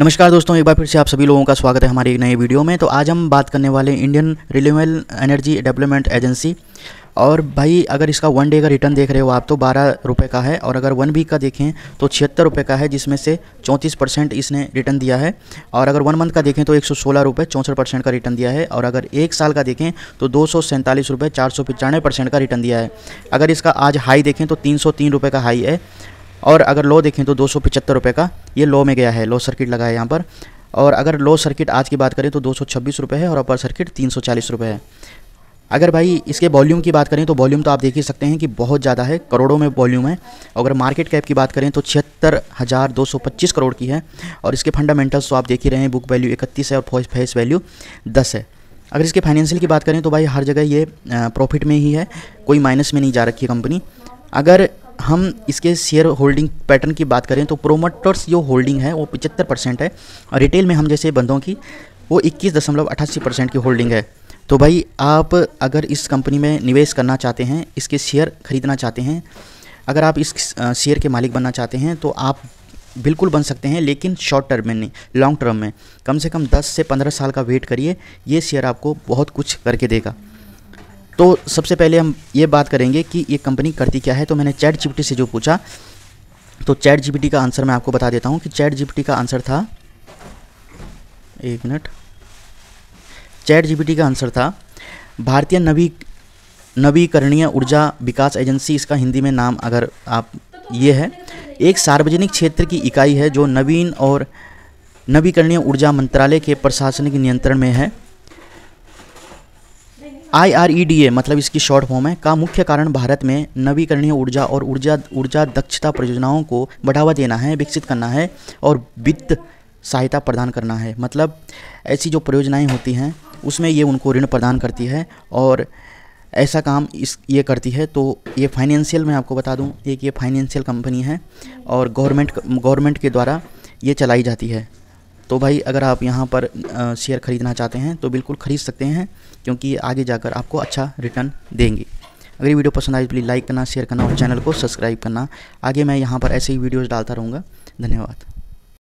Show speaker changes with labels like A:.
A: नमस्कार दोस्तों एक बार फिर से आप सभी लोगों का स्वागत है हमारे एक नए वीडियो में तो आज हम बात करने वाले Indian renewable energy development agency और भाई अगर इसका वन डे का रिटर्न देख रहे हो आप तो बारह रुपये का है और अगर वन वीक का देखें तो छिहत्तर रुपये का है जिसमें से चौंतीस परसेंट इसने रिटर्न दिया है और अगर वन मंथ का देखें तो एक सौ सोलह रुपये चौंसठ परसेंट का रिटर्न दिया है और अगर एक साल का देखें तो दो सौ सैंतालीस रुपये चार सौ पचानवे परसेंट का रिटर्न दिया है अगर इसका आज हाई देखें तो तीन सौ तीन रुपये का हाई है और अगर लो देखें तो दो सौ का ये लो में गया है लो सर्किट लगा है यहाँ पर और अगर लो सर्किट आज की बात करें तो दो सौ है और अपर सर्किट तीन सौ है अगर भाई इसके वॉल्यूम की बात करें तो वॉल्यूम तो आप देख ही सकते हैं कि बहुत ज़्यादा है करोड़ों में वॉल्यूम है अगर मार्केट कैप की बात करें तो छिहत्तर हज़ार दो सौ पच्चीस करोड़ की है और इसके फंडामेंटल्स तो आप देख ही रहे हैं बुक वैल्यू इकतीस है और फेस वैल्यू दस है अगर इसके फाइनेंशियल की बात करें तो भाई हर जगह ये प्रॉफिट में ही है कोई माइनस में नहीं जा रखी है कंपनी अगर हम इसके शेयर होल्डिंग पैटर्न की बात करें तो प्रोमोटर्स जो होल्डिंग है वो पचहत्तर परसेंट है और रिटेल में हम जैसे बंदों की वो इक्कीस दशमलव अठासी परसेंट की होल्डिंग है तो भाई आप अगर इस कंपनी में निवेश करना चाहते हैं इसके शेयर खरीदना चाहते हैं अगर आप इस शेयर के मालिक बनना चाहते हैं तो आप बिल्कुल बन सकते हैं लेकिन शॉर्ट टर्म में नहीं लॉन्ग टर्म में कम से कम 10 से 15 साल का वेट करिए ये शेयर आपको बहुत कुछ करके देगा तो सबसे पहले हम ये बात करेंगे कि ये कंपनी करती क्या है तो मैंने चैट जीपीटी से जो पूछा तो चैट जीपीटी का आंसर मैं आपको बता देता हूँ कि चैट जीपीटी का आंसर था एक मिनट चैट जीपीटी का आंसर था भारतीय नवी नवीकरणीय ऊर्जा विकास एजेंसी इसका हिंदी में नाम अगर आप ये है एक सार्वजनिक क्षेत्र की इकाई है जो नवीन और नवीकरणीय ऊर्जा मंत्रालय के प्रशासनिक नियंत्रण में है आई e मतलब इसकी शॉर्ट फॉर्म है का मुख्य कारण भारत में नवीकरणीय ऊर्जा और ऊर्जा ऊर्जा दक्षता परियोजनाओं को बढ़ावा देना है विकसित करना है और वित्त सहायता प्रदान करना है मतलब ऐसी जो परियोजनाएं होती हैं उसमें ये उनको ऋण प्रदान करती है और ऐसा काम इस ये करती है तो ये फाइनेंशियल मैं आपको बता दूं एक ये फाइनेंशियल कंपनी है और गवर्नमेंट गवर्नमेंट के द्वारा ये चलाई जाती है तो भाई अगर आप यहाँ पर शेयर ख़रीदना चाहते हैं तो बिल्कुल ख़रीद सकते हैं क्योंकि आगे जाकर आपको अच्छा रिटर्न देंगे अगर ये वीडियो पसंद आए प्लीज़ तो लाइक करना शेयर करना और चैनल को सब्सक्राइब करना आगे मैं यहाँ पर ऐसे ही वीडियोज़ डालता रहूँगा धन्यवाद